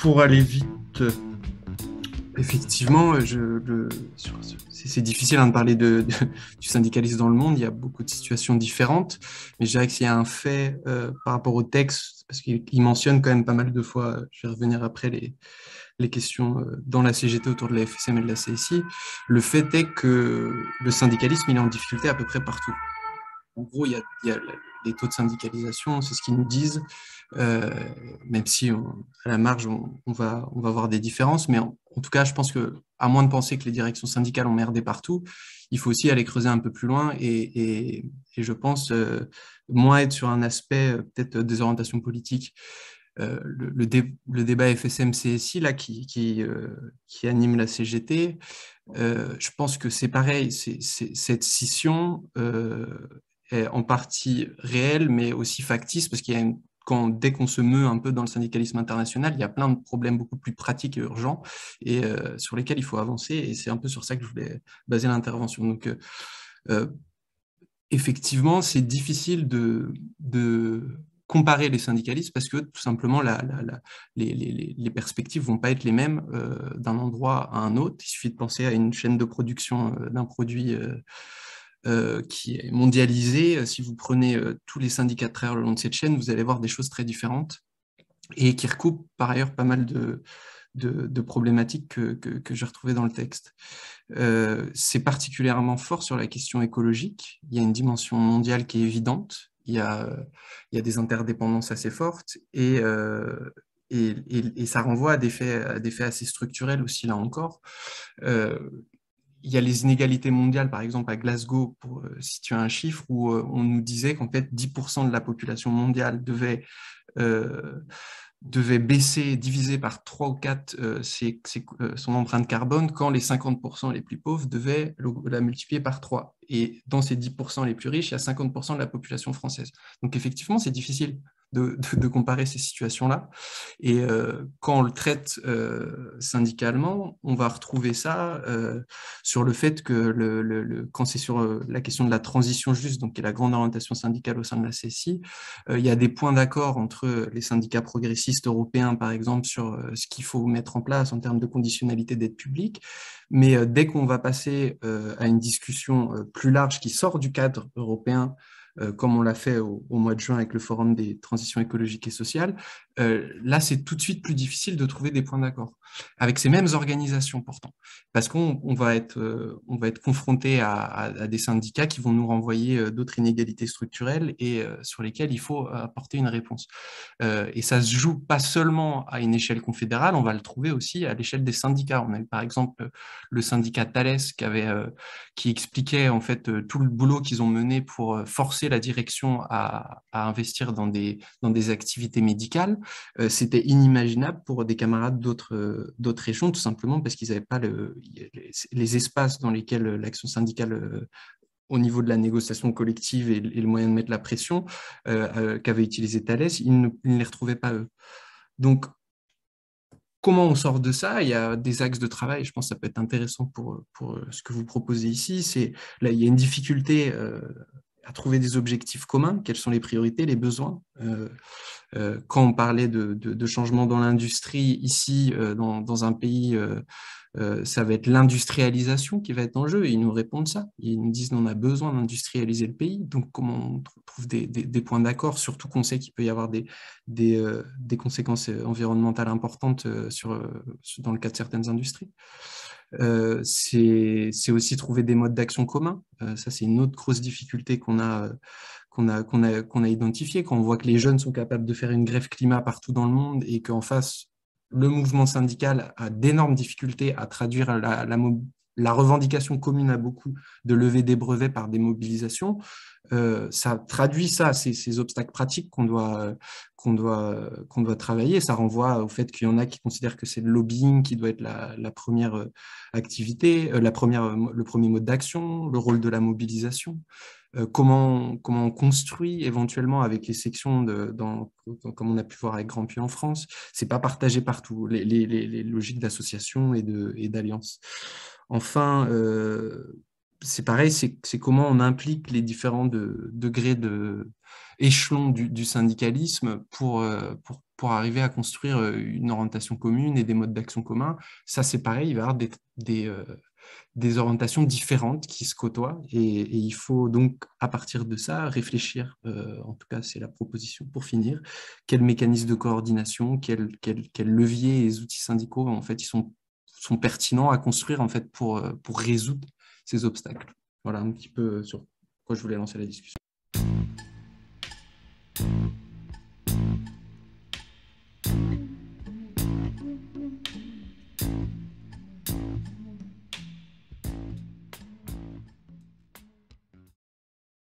pour aller vite. Effectivement, c'est difficile hein, de parler du syndicalisme dans le monde, il y a beaucoup de situations différentes, mais je dirais qu'il y a un fait euh, par rapport au texte, parce qu'il mentionne quand même pas mal de fois, euh, je vais revenir après les, questions euh, dans la CGT autour de la FSM et de la CSI, le fait est que le syndicalisme, il est en difficulté à peu près partout en gros, il y a, des les taux de syndicalisation, c'est ce qu'ils nous disent, euh, même si à la marge, on, va, on va avoir des différences. Mais en, tout cas, je pense que, à moins de penser que les directions syndicales ont merdé partout, il faut aussi aller creuser un peu plus loin et, je pense euh, moins être sur un aspect euh, peut-être des orientations politiques. le, le, débat FSM-CSI là, qui, anime la CGT, je pense que c'est pareil, cette scission, en partie réelle, mais aussi factice, parce qu'il quand, dès qu'on se meut un peu dans le syndicalisme international, il y a plein de problèmes beaucoup plus pratiques et urgents et euh, sur lesquels il faut avancer. Et c'est un peu sur ça que je voulais baser l'intervention. Donc, euh, euh, effectivement, c'est difficile de, comparer les syndicalistes parce que tout simplement, les, les, les, perspectives vont pas être les mêmes d'un endroit à un autre. Il suffit de penser à une chaîne de production d'un produit euh, qui est mondialisé. Euh, si vous prenez euh, tous les syndicats de travers le long de cette chaîne, vous allez voir des choses très différentes et qui recoupent par ailleurs pas mal de, de, problématiques que, que, que j'ai retrouvées dans le texte. C'est particulièrement fort sur la question écologique. Il y a une dimension mondiale qui est évidente. Il y a, il y a des interdépendances assez fortes et, et, et, ça renvoie à des, faits, des faits assez structurels aussi, là encore il y a les inégalités mondiales, par exemple à Glasgow, pour tu euh, situer un chiffre, où euh, on nous disait qu'en fait 10% de la population mondiale devait, euh, devait baisser, diviser par 3 ou 4 son empreinte carbone, quand les 50% les plus pauvres devaient la multiplier par 3. Et dans ces 10% les plus riches, il y a 50% de la population française. Donc effectivement, c'est difficile de, comparer ces situations-là. Et euh, quand on le traite euh, syndicalement, on va retrouver ça euh, sur le fait que quand c'est sur la question de la transition juste, donc qui est la grande orientation syndicale au sein de la CSI, il y a des points d'accord entre les syndicats progressistes européens, par exemple, sur ce qu'il faut mettre en place en termes de conditionnalité d'aide publique. Mais dès qu'on va passer à une discussion plus large qui sort du cadre européen, euh, comme on l'a fait au, mois de juin avec le Forum des transitions écologiques et sociales, euh, là, c'est tout de suite plus difficile de trouver des points d'accord avec ces mêmes organisations pourtant, parce qu'on va être, euh, on être confronté à, des syndicats qui vont nous renvoyer d'autres inégalités structurelles et sur lesquelles il faut apporter une réponse. et ça se joue pas seulement à une échelle confédérale, on va le trouver aussi à l'échelle des syndicats. On a par exemple le syndicat Thales qui, avait, qui expliquait en fait tout le boulot qu'ils ont mené pour forcer la direction à, investir dans des, dans des activités médicales, euh, c'était inimaginable pour des camarades d'autres d'autres régions, tout simplement parce qu'ils n'avaient pas le, les, espaces dans lesquels euh, l'action syndicale euh, au niveau de la négociation collective et, le moyen de mettre la pression qu'avait utilisé Thalès, ils ne, les retrouvaient pas eux. Donc, comment on sort de ça Il y a des axes de travail, je pense que ça peut être intéressant pour, pour ce que vous proposez ici. C'est, là, il y a une difficulté trouver des objectifs communs, quelles sont les priorités, les besoins. Euh, euh, quand on parlait de, changement dans l'industrie, ici, euh, dans, un pays, ça va être l'industrialisation qui va être en jeu. Et ils nous répondent ça. Ils nous disent qu'on a besoin d'industrialiser le pays. Donc comment on trouve des, points d'accord, surtout qu'on sait qu'il peut y avoir des, conséquences environnementales importantes dans le cas de certaines industries. Euh, c'est aussi trouver des modes d'action communs. Euh, ça, c'est une autre grosse difficulté qu'on a, euh, qu'on a, qu'on a, qu'on a identifiée quand on voit que les jeunes sont capables de faire une grève climat partout dans le monde et qu'en face, le mouvement syndical a d'énormes difficultés à traduire la, la, la revendication commune à beaucoup de lever des brevets par des mobilisations, euh, ça traduit ça, ces, ces obstacles pratiques qu'on doit, doit, doit travailler. Ça renvoie au fait qu'il y en a qui considèrent que c'est le lobbying qui doit être la, première euh, activité, euh, la première, le premier mode d'action, le rôle de la mobilisation. Euh, comment, comment on construit éventuellement avec les sections, de, dans, comme on a pu voir avec Grand Puy en France. C'est pas partagé partout, les, les, logiques d'association et d'alliance. enfin, euh, c'est pareil, c'est comment on implique les différents degrés de échelon du, syndicalisme euh, pour, pour, arriver à construire une orientation commune et des modes d'action communs. Ça, c'est pareil, il va y avoir des, des orientations différentes qui se côtoient. Et, il faut donc, à partir de ça, réfléchir, euh, en tout cas c'est la proposition pour finir, quels mécanismes de coordination, quels leviers et outils syndicaux, en fait, ils sont, pertinents à construire en fait, pour, euh, pour résoudre ces obstacles. Voilà un petit peu sur quoi je voulais lancer la discussion.